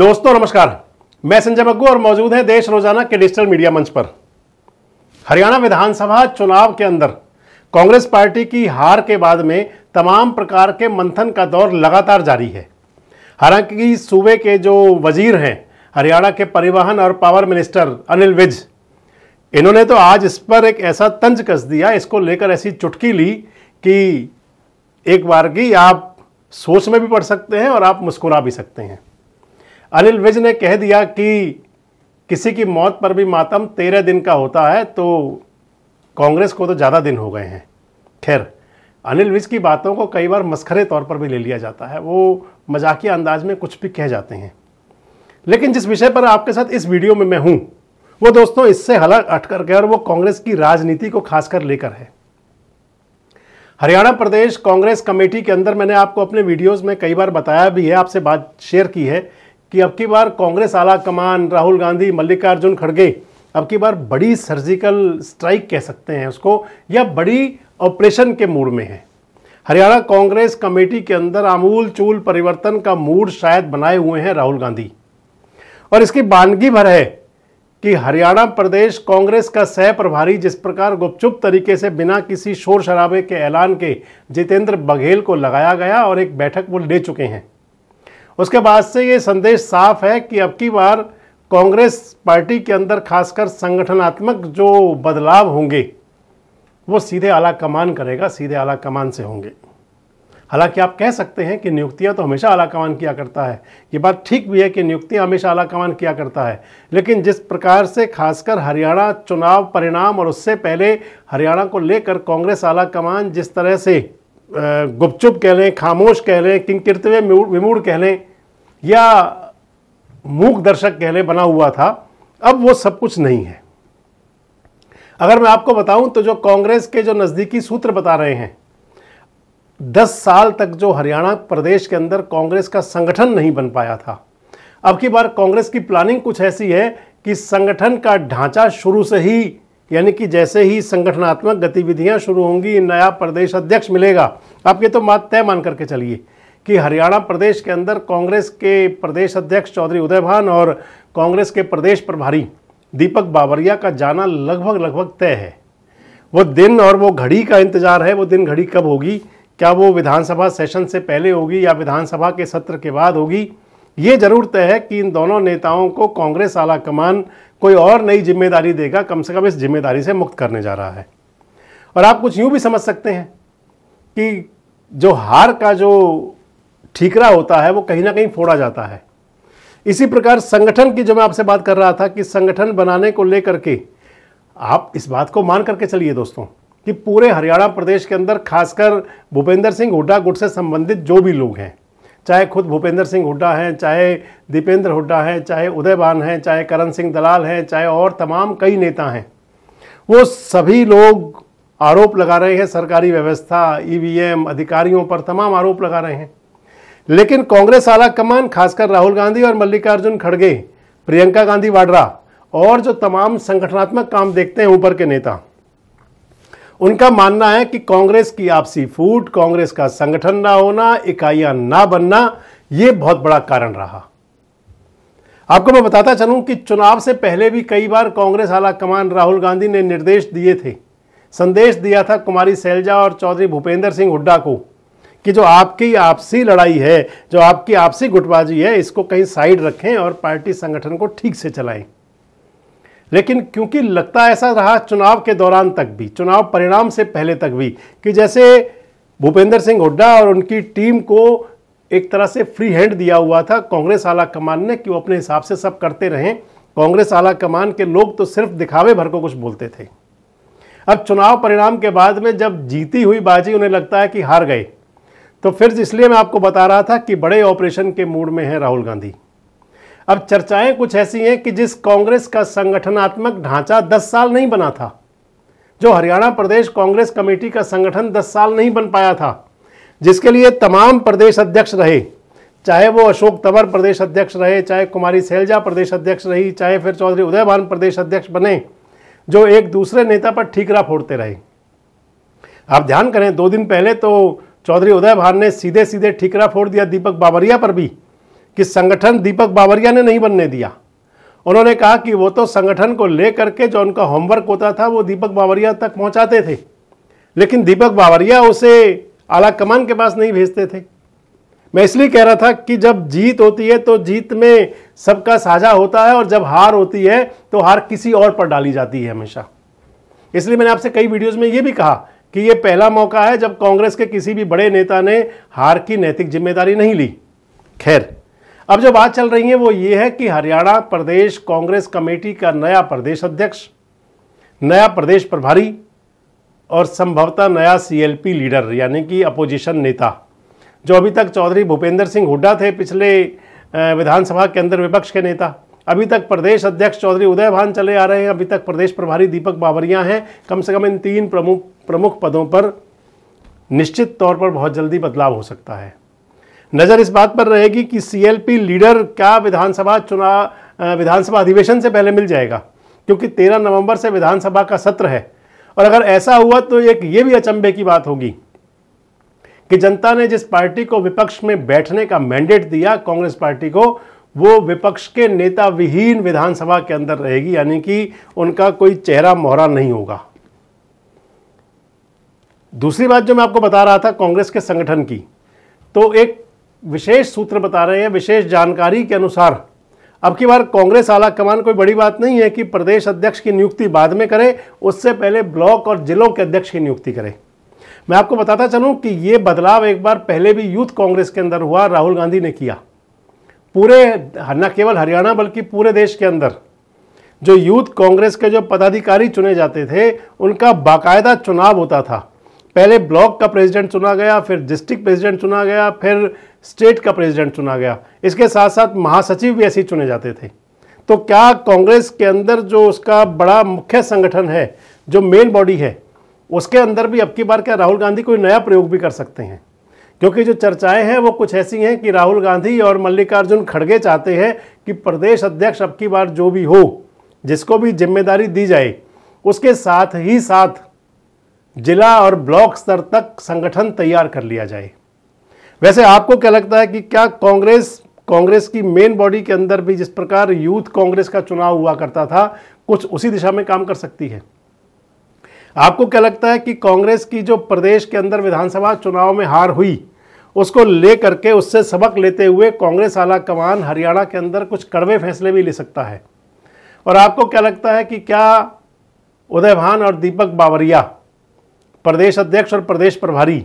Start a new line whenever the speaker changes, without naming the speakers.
दोस्तों नमस्कार मैं संजय बग्गू और मौजूद हैं देश रोजाना के डिजिटल मीडिया मंच पर हरियाणा विधानसभा चुनाव के अंदर कांग्रेस पार्टी की हार के बाद में तमाम प्रकार के मंथन का दौर लगातार जारी है हालांकि सूबे के जो वजीर हैं हरियाणा के परिवहन और पावर मिनिस्टर अनिल विज इन्होंने तो आज इस पर एक ऐसा तंज कस दिया इसको लेकर ऐसी चुटकी ली कि एक बार की आप सोच में भी पड़ सकते हैं और आप मुस्कुरा भी सकते हैं अनिल विज ने कह दिया कि किसी की मौत पर भी मातम तेरह दिन का होता है तो कांग्रेस को तो ज़्यादा दिन हो गए हैं खैर अनिल विज की बातों को कई बार मस्खरे तौर पर भी ले लिया जाता है वो मजाकिया अंदाज में कुछ भी कह जाते हैं लेकिन जिस विषय पर आपके साथ इस वीडियो में मैं हूँ वो दोस्तों इससे हलक कर गया और वो कांग्रेस की राजनीति को खासकर लेकर है हरियाणा प्रदेश कांग्रेस कमेटी के अंदर मैंने आपको अपने वीडियोस में कई बार बताया भी है आपसे बात शेयर की है कि अब की बार कांग्रेस आला कमान राहुल गांधी मल्लिकार्जुन खड़गे अब की बार बड़ी सर्जिकल स्ट्राइक कह सकते हैं उसको या बड़ी ऑपरेशन के मूड में है हरियाणा कांग्रेस कमेटी के अंदर आमूल चूल परिवर्तन का मूड शायद बनाए हुए हैं राहुल गांधी और इसकी बानगी भर है कि हरियाणा प्रदेश कांग्रेस का सह प्रभारी जिस प्रकार गुपचुप तरीके से बिना किसी शोर शराबे के ऐलान के जितेंद्र बघेल को लगाया गया और एक बैठक वो ले चुके हैं उसके बाद से ये संदेश साफ है कि अब की बार कांग्रेस पार्टी के अंदर खासकर संगठनात्मक जो बदलाव होंगे वो सीधे आला कमान करेगा सीधे आला कमान से होंगे हालांकि आप कह सकते हैं कि नियुक्तियां तो हमेशा आला कमान किया करता है ये बात ठीक भी है कि नियुक्तियां हमेशा आला कमान किया करता है लेकिन जिस प्रकार से खासकर हरियाणा चुनाव परिणाम और उससे पहले हरियाणा को लेकर कांग्रेस आला कमान जिस तरह से गुपचुप कह लें खामोश कह लें किंकिरतवे विमूढ़ कह लें या मूक दर्शक कह लें बना हुआ था अब वो सब कुछ नहीं है अगर मैं आपको बताऊं तो जो कांग्रेस के जो नज़दीकी सूत्र बता रहे हैं दस साल तक जो हरियाणा प्रदेश के अंदर कांग्रेस का संगठन नहीं बन पाया था अब की बार कांग्रेस की प्लानिंग कुछ ऐसी है कि संगठन का ढांचा शुरू से ही यानी कि जैसे ही संगठनात्मक गतिविधियां शुरू होंगी नया प्रदेश अध्यक्ष मिलेगा आप ये तो बात तय मान करके चलिए कि हरियाणा प्रदेश के अंदर कांग्रेस के प्रदेश अध्यक्ष चौधरी उदयभान और कांग्रेस के प्रदेश प्रभारी दीपक बावरिया का जाना लगभग लगभग तय है वो दिन और वो घड़ी का इंतजार है वो दिन घड़ी कब होगी क्या वो विधानसभा सेशन से पहले होगी या विधानसभा के सत्र के बाद होगी ये जरूर तय है कि इन दोनों नेताओं को कांग्रेस आला कमान कोई और नई जिम्मेदारी देगा कम से कम इस जिम्मेदारी से मुक्त करने जा रहा है और आप कुछ यूं भी समझ सकते हैं कि जो हार का जो ठीकरा होता है वो कहीं ना कहीं फोड़ा जाता है इसी प्रकार संगठन की जो मैं आपसे बात कर रहा था कि संगठन बनाने को लेकर के आप इस बात को मान करके चलिए दोस्तों कि पूरे हरियाणा प्रदेश के अंदर खासकर भूपेंद्र सिंह हुड्डा गुट से संबंधित जो भी लोग हैं चाहे खुद भूपेंद्र सिंह हुड्डा हैं चाहे दीपेंद्र हुड्डा हैं चाहे उदयबान हैं चाहे करण सिंह दलाल हैं चाहे और तमाम कई नेता हैं वो सभी लोग आरोप लगा रहे हैं सरकारी व्यवस्था ईवीएम e अधिकारियों पर तमाम आरोप लगा रहे हैं लेकिन कांग्रेस आला कमान खासकर राहुल गांधी और मल्लिकार्जुन खड़गे प्रियंका गांधी वाड्रा और जो तमाम संगठनात्मक काम देखते हैं ऊपर के नेता उनका मानना है कि कांग्रेस की आपसी फूट कांग्रेस का संगठन ना होना इकाइयां ना बनना यह बहुत बड़ा कारण रहा आपको मैं बताता चलूं कि चुनाव से पहले भी कई बार कांग्रेस आला कमान राहुल गांधी ने निर्देश दिए थे संदेश दिया था कुमारी सैलजा और चौधरी भूपेंद्र सिंह हुड्डा को कि जो आपकी आपसी लड़ाई है जो आपकी आपसी गुटबाजी है इसको कहीं साइड रखें और पार्टी संगठन को ठीक से चलाएं लेकिन क्योंकि लगता ऐसा रहा चुनाव के दौरान तक भी चुनाव परिणाम से पहले तक भी कि जैसे भूपेंद्र सिंह हुड्डा और उनकी टीम को एक तरह से फ्री हैंड दिया हुआ था कांग्रेस आला कमान ने कि वो अपने हिसाब से सब करते रहें कांग्रेस आला कमान के लोग तो सिर्फ दिखावे भर को कुछ बोलते थे अब चुनाव परिणाम के बाद में जब जीती हुई बाजी उन्हें लगता है कि हार गए तो फिर इसलिए मैं आपको बता रहा था कि बड़े ऑपरेशन के मूड में है राहुल गांधी अब चर्चाएं कुछ ऐसी हैं कि जिस कांग्रेस का संगठनात्मक ढांचा 10 साल नहीं बना था जो हरियाणा प्रदेश कांग्रेस कमेटी का संगठन 10 साल नहीं बन पाया था जिसके लिए तमाम प्रदेश अध्यक्ष रहे चाहे वो अशोक तंवर प्रदेश अध्यक्ष रहे चाहे कुमारी सैलजा प्रदेश अध्यक्ष रही चाहे फिर चौधरी उदयभान प्रदेश अध्यक्ष बने जो एक दूसरे नेता पर ठीकरा फोड़ते रहे आप ध्यान करें दो दिन पहले तो चौधरी उदय भान ने सीधे सीधे ठीकरा फोड़ दिया दीपक बाबरिया पर भी कि संगठन दीपक बावरिया ने नहीं बनने दिया उन्होंने कहा कि वो तो संगठन को लेकर के जो उनका होमवर्क होता था वो दीपक बावरिया तक पहुंचाते थे लेकिन दीपक बावरिया उसे आला कमान के पास नहीं भेजते थे मैं इसलिए कह रहा था कि जब जीत होती है तो जीत में सबका साझा होता है और जब हार होती है तो हार किसी और पर डाली जाती है हमेशा इसलिए मैंने आपसे कई वीडियोस में ये भी कहा कि ये पहला मौका है जब कांग्रेस के किसी भी बड़े नेता ने हार की नैतिक जिम्मेदारी नहीं ली खैर अब जो बात चल रही है वो ये है कि हरियाणा प्रदेश कांग्रेस कमेटी का नया प्रदेश अध्यक्ष नया प्रदेश प्रभारी और संभवतः नया सीएलपी लीडर यानी कि अपोजिशन नेता जो अभी तक चौधरी भूपेंद्र सिंह हुड्डा थे पिछले विधानसभा के अंदर विपक्ष के नेता अभी तक प्रदेश अध्यक्ष चौधरी उदय भान चले आ रहे हैं अभी तक प्रदेश प्रभारी दीपक बावरिया हैं कम से कम इन तीन प्रमुख प्रमुख पदों पर निश्चित तौर पर बहुत जल्दी बदलाव हो सकता है नज़र इस बात पर रहेगी कि सीएलपी लीडर क्या विधानसभा चुनाव विधानसभा अधिवेशन से पहले मिल जाएगा क्योंकि तेरह नवंबर से विधानसभा का सत्र है और अगर ऐसा हुआ तो एक ये भी अचंभे की बात होगी कि जनता ने जिस पार्टी को विपक्ष में बैठने का मैंडेट दिया कांग्रेस पार्टी को वो विपक्ष के नेता विहीन विधानसभा के अंदर रहेगी यानी कि उनका कोई चेहरा मोहरा नहीं होगा दूसरी बात जो मैं आपको बता रहा था कांग्रेस के संगठन की तो एक विशेष सूत्र बता रहे हैं विशेष जानकारी के अनुसार अब की बार कांग्रेस आला कमान कोई बड़ी बात नहीं है कि प्रदेश अध्यक्ष की नियुक्ति बाद में करें उससे पहले ब्लॉक और जिलों के अध्यक्ष की नियुक्ति करें मैं आपको बताता चलूं कि ये बदलाव एक बार पहले भी यूथ कांग्रेस के अंदर हुआ राहुल गांधी ने किया पूरे न केवल हरियाणा बल्कि पूरे देश के अंदर जो यूथ कांग्रेस के जो पदाधिकारी चुने जाते थे उनका बाकायदा चुनाव होता था पहले ब्लॉक का प्रेसिडेंट चुना गया फिर डिस्ट्रिक्ट प्रेसिडेंट चुना गया फिर स्टेट का प्रेसिडेंट चुना गया इसके साथ साथ महासचिव भी ऐसे ही चुने जाते थे तो क्या कांग्रेस के अंदर जो उसका बड़ा मुख्य संगठन है जो मेन बॉडी है उसके अंदर भी अब की बार क्या राहुल गांधी कोई नया प्रयोग भी कर सकते हैं क्योंकि जो चर्चाएं हैं वो कुछ ऐसी हैं कि राहुल गांधी और मल्लिकार्जुन खड़गे चाहते हैं कि प्रदेश अध्यक्ष अब की बार जो भी हो जिसको भी जिम्मेदारी दी जाए उसके साथ ही साथ जिला और ब्लॉक स्तर तक संगठन तैयार कर लिया जाए वैसे आपको क्या लगता है कि क्या कांग्रेस कांग्रेस की मेन बॉडी के अंदर भी जिस प्रकार यूथ कांग्रेस का चुनाव हुआ करता था कुछ उसी दिशा में काम कर सकती है आपको क्या लगता है कि कांग्रेस की जो प्रदेश के अंदर विधानसभा चुनाव में हार हुई उसको लेकर के उससे सबक लेते हुए कांग्रेस आला कमान हरियाणा के अंदर कुछ कड़वे फैसले भी ले सकता है और आपको क्या लगता है कि क्या उदयभान और दीपक बावरिया प्रदेश अध्यक्ष और प्रदेश प्रभारी